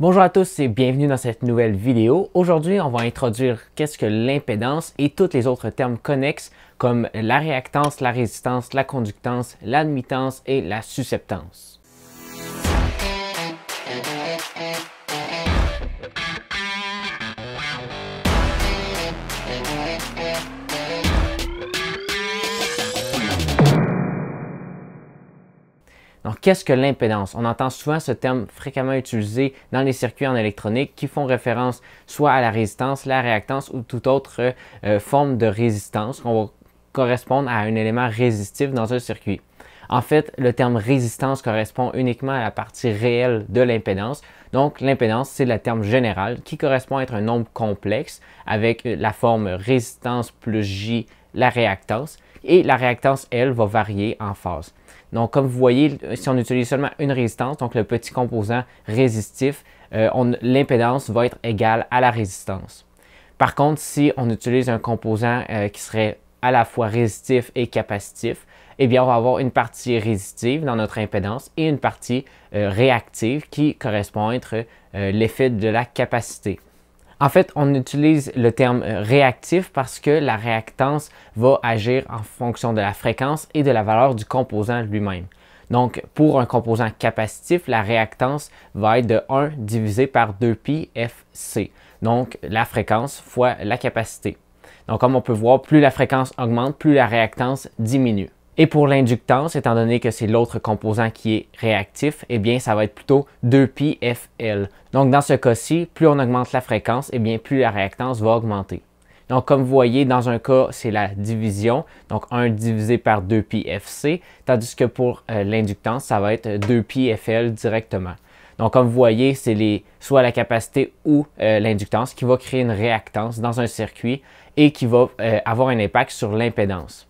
Bonjour à tous et bienvenue dans cette nouvelle vidéo. Aujourd'hui, on va introduire qu'est-ce que l'impédance et tous les autres termes connexes comme la réactance, la résistance, la conductance, l'admittance et la susceptance. Qu'est-ce que l'impédance? On entend souvent ce terme fréquemment utilisé dans les circuits en électronique qui font référence soit à la résistance, la réactance ou toute autre euh, forme de résistance qu'on va correspondre à un élément résistif dans un circuit. En fait, le terme résistance correspond uniquement à la partie réelle de l'impédance. Donc, l'impédance, c'est le terme général qui correspond à être un nombre complexe avec la forme résistance plus J la réactance. Et la réactance, elle, va varier en phase. Donc, comme vous voyez, si on utilise seulement une résistance, donc le petit composant résistif, euh, l'impédance va être égale à la résistance. Par contre, si on utilise un composant euh, qui serait à la fois résistif et capacitif, eh bien, on va avoir une partie résistive dans notre impédance et une partie euh, réactive qui correspond à l'effet de la capacité. En fait, on utilise le terme euh, réactif parce que la réactance va agir en fonction de la fréquence et de la valeur du composant lui-même. Donc, pour un composant capacitif, la réactance va être de 1 divisé par 2pi Fc, donc la fréquence fois la capacité. Donc, comme on peut voir, plus la fréquence augmente, plus la réactance diminue. Et pour l'inductance, étant donné que c'est l'autre composant qui est réactif, eh bien, ça va être plutôt 2πfl. Donc, dans ce cas-ci, plus on augmente la fréquence, eh bien, plus la réactance va augmenter. Donc, comme vous voyez, dans un cas, c'est la division, donc 1 divisé par 2πfc, tandis que pour euh, l'inductance, ça va être 2πfl directement. Donc, comme vous voyez, c'est les, soit la capacité ou euh, l'inductance qui va créer une réactance dans un circuit et qui va euh, avoir un impact sur l'impédance.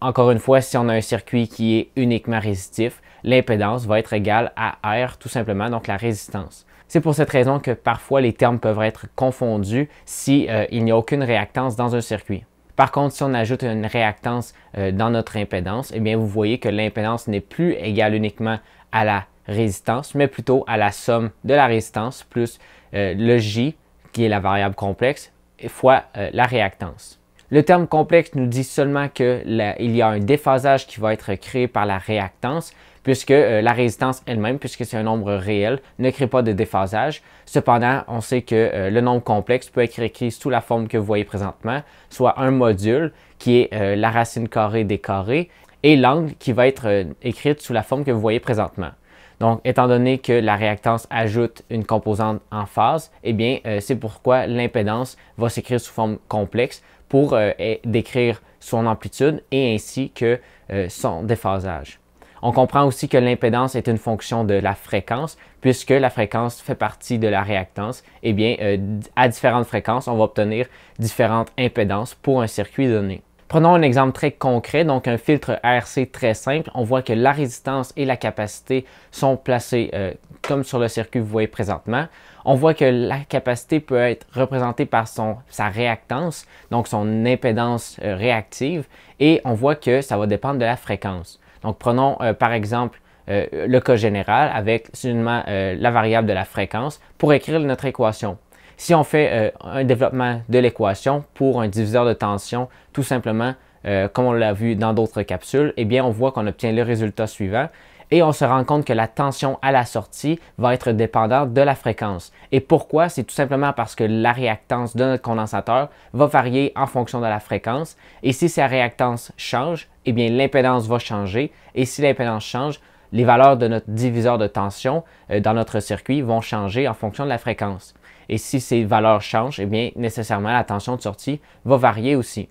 Encore une fois, si on a un circuit qui est uniquement résistif, l'impédance va être égale à R tout simplement, donc la résistance. C'est pour cette raison que parfois les termes peuvent être confondus si euh, n'y a aucune réactance dans un circuit. Par contre, si on ajoute une réactance euh, dans notre impédance, eh bien vous voyez que l'impédance n'est plus égale uniquement à la résistance, mais plutôt à la somme de la résistance plus euh, le J, qui est la variable complexe, fois la réactance. Le terme complexe nous dit seulement qu'il y a un déphasage qui va être créé par la réactance, puisque euh, la résistance elle-même, puisque c'est un nombre réel, ne crée pas de déphasage. Cependant, on sait que euh, le nombre complexe peut être écrit sous la forme que vous voyez présentement, soit un module, qui est euh, la racine carrée des carrés, et l'angle qui va être écrit sous la forme que vous voyez présentement. Donc, étant donné que la réactance ajoute une composante en phase, eh bien, c'est pourquoi l'impédance va s'écrire sous forme complexe, pour euh, décrire son amplitude et ainsi que euh, son déphasage. On comprend aussi que l'impédance est une fonction de la fréquence, puisque la fréquence fait partie de la réactance. Eh bien, euh, à différentes fréquences, on va obtenir différentes impédances pour un circuit donné. Prenons un exemple très concret, donc un filtre ARC très simple. On voit que la résistance et la capacité sont placées euh, comme sur le circuit que vous voyez présentement. On voit que la capacité peut être représentée par sa réactance, donc son impédance euh, réactive, et on voit que ça va dépendre de la fréquence. Donc prenons euh, par exemple le cas général avec seulement la variable de la fréquence pour écrire notre équation. Si on fait euh, un développement de l'équation pour un diviseur de tension, tout simplement, euh, comme on l'a vu dans d'autres capsules, eh bien, on voit qu'on obtient le résultat suivant et on se rend compte que la tension à la sortie va être dépendante de la fréquence. Et pourquoi? C'est tout simplement parce que la réactance de notre condensateur va varier en fonction de la fréquence. Et si sa réactance change, eh bien l'impédance va changer. Et si l'impédance change, les valeurs de notre diviseur de tension euh, dans notre circuit vont changer en fonction de la fréquence. Et si ces valeurs changent, et eh bien, nécessairement, la tension de sortie va varier aussi.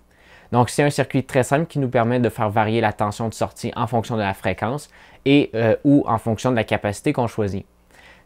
Donc, c'est un circuit très simple qui nous permet de faire varier la tension de sortie en fonction de la fréquence et euh, ou en fonction de la capacité qu'on choisit.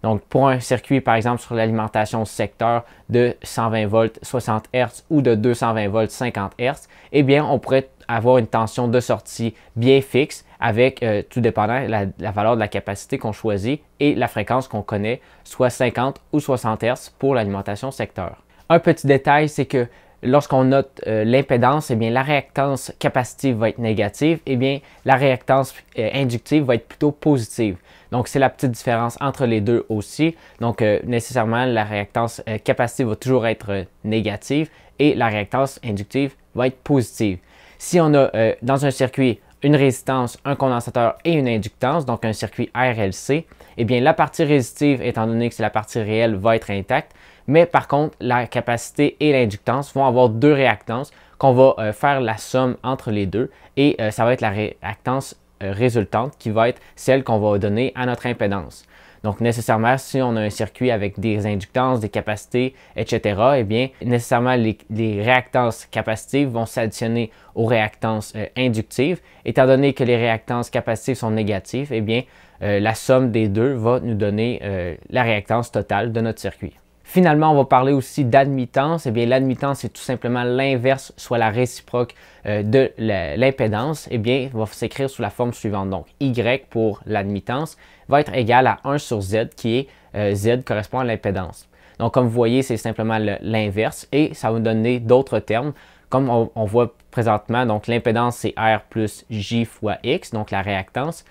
Donc, pour un circuit, par exemple, sur l'alimentation secteur de 120 volts 60 Hz ou de 220 volts 50 Hz, eh bien, on pourrait avoir une tension de sortie bien fixe avec, euh, tout dépendant la, valeur de la capacité qu'on choisit et la fréquence qu'on connaît, soit 50 ou 60 Hz pour l'alimentation secteur. Un petit détail, c'est que lorsqu'on note euh, l'impédance, eh bien la réactance capacitive va être négative, et eh bien la réactance euh, inductive va être plutôt positive. Donc c'est la petite différence entre les deux aussi. Donc nécessairement la réactance capacitive va toujours être négative et la réactance inductive va être positive. Si on a euh, dans un circuit une résistance, un condensateur et une inductance, donc un circuit RLC, eh bien la partie résistive, étant donné que c'est la partie réelle, va être intacte, mais par contre, la capacité et l'inductance vont avoir deux réactances qu'on va euh, faire la somme entre les deux et euh, ça va être la réactance résultante qui va être celle qu'on va donner à notre impédance. Donc nécessairement, si on a un circuit avec des inductances, des capacités, etc., eh bien, nécessairement, les, réactances capacitives vont s'additionner aux réactances euh, inductives. Étant donné que les réactances capacitives sont négatives, eh bien, euh, la somme des deux va nous donner euh, la réactance totale de notre circuit. Finalement, on va parler aussi d'admittance. Eh bien, l'admittance, c'est tout simplement l'inverse, soit la réciproque euh, de l'impédance. Et eh bien, va s'écrire sous la forme suivante. Donc, Y pour l'admittance va être égal à 1 sur Z, qui est euh, Z correspond à l'impédance. Donc, comme vous voyez, c'est simplement l'inverse et ça va nous donner d'autres termes. Comme on, voit présentement, donc l'impédance, c'est R plus J fois X, donc la réactance.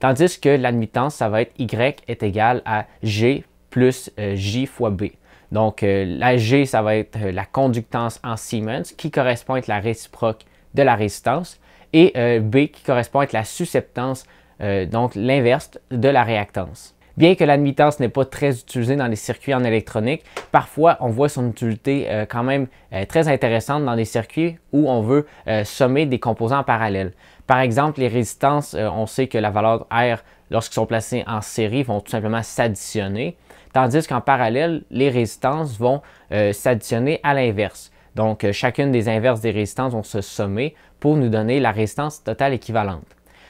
Tandis que l'admittance, ça va être Y est égal à G plus euh, J fois B. Donc, euh, la G, ça va être euh, la conductance en Siemens, qui correspond à être la réciproque de la résistance, et euh, B, qui correspond à être la susceptance, donc l'inverse de la réactance. Bien que l'admittance n'est pas très utilisée dans les circuits en électronique, parfois on voit son utilité quand même très intéressante dans des circuits où on veut sommer des composants en parallèle. Par exemple, les résistances, on sait que la valeur R, lorsqu'ils sont placés en série, vont tout simplement s'additionner tandis qu'en parallèle, les résistances vont euh, s'additionner à l'inverse. Donc, euh, chacune des inverses des résistances vont se sommer pour nous donner la résistance totale équivalente.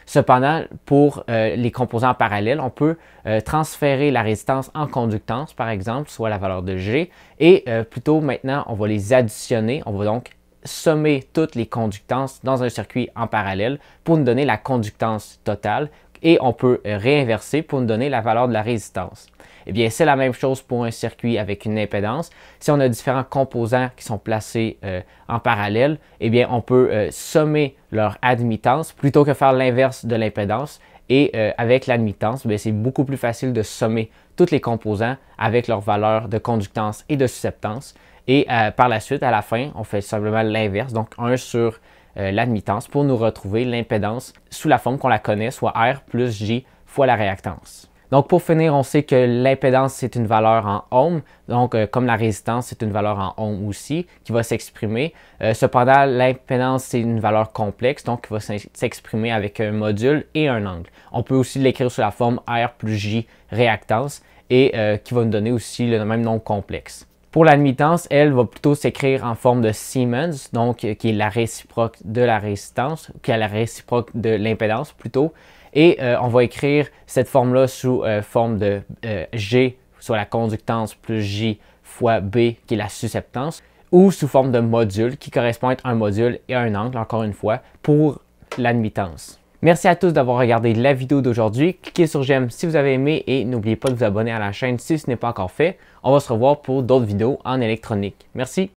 Cependant, pour euh, les composants parallèles, on peut transférer la résistance en conductance, par exemple, soit la valeur de G, et plutôt maintenant, on va les additionner. On va donc sommer toutes les conductances dans un circuit en parallèle pour nous donner la conductance totale, et on peut réinverser pour nous donner la valeur de la résistance. Eh bien, c'est la même chose pour un circuit avec une impédance. Si on a différents composants qui sont placés euh, en parallèle, eh bien, on peut euh, sommer leur admittance plutôt que faire l'inverse de l'impédance. Et euh, avec l'admittance, c'est beaucoup plus facile de sommer tous les composants avec leurs valeurs de conductance et de susceptance. Et par la suite, à la fin, on fait simplement l'inverse, donc 1 sur l'admittance pour nous retrouver l'impédance sous la forme qu'on la connaît, soit R plus J fois la réactance. Donc pour finir, on sait que l'impédance, c'est une valeur en ohm. Donc euh, comme la résistance, c'est une valeur en ohm aussi qui va s'exprimer. Euh, cependant, l'impédance, c'est une valeur complexe, donc qui va s'exprimer avec un module et un angle. On peut aussi l'écrire sous la forme R plus J réactance et euh, qui va nous donner aussi le même nom complexe. Pour l'admittance, elle va plutôt s'écrire en forme de Siemens, donc qui est la réciproque de la résistance, qui est la réciproque de l'impédance plutôt. Et euh, on va écrire cette forme-là sous euh, forme de euh, G, soit la conductance plus J fois B, qui est la susceptance, ou sous forme de module, qui correspond à un module et un angle, encore une fois, pour l'admittance. Merci à tous d'avoir regardé la vidéo d'aujourd'hui. Cliquez sur j'aime si vous avez aimé et n'oubliez pas de vous abonner à la chaîne si ce n'est pas encore fait. On va se revoir pour d'autres vidéos en électronique. Merci!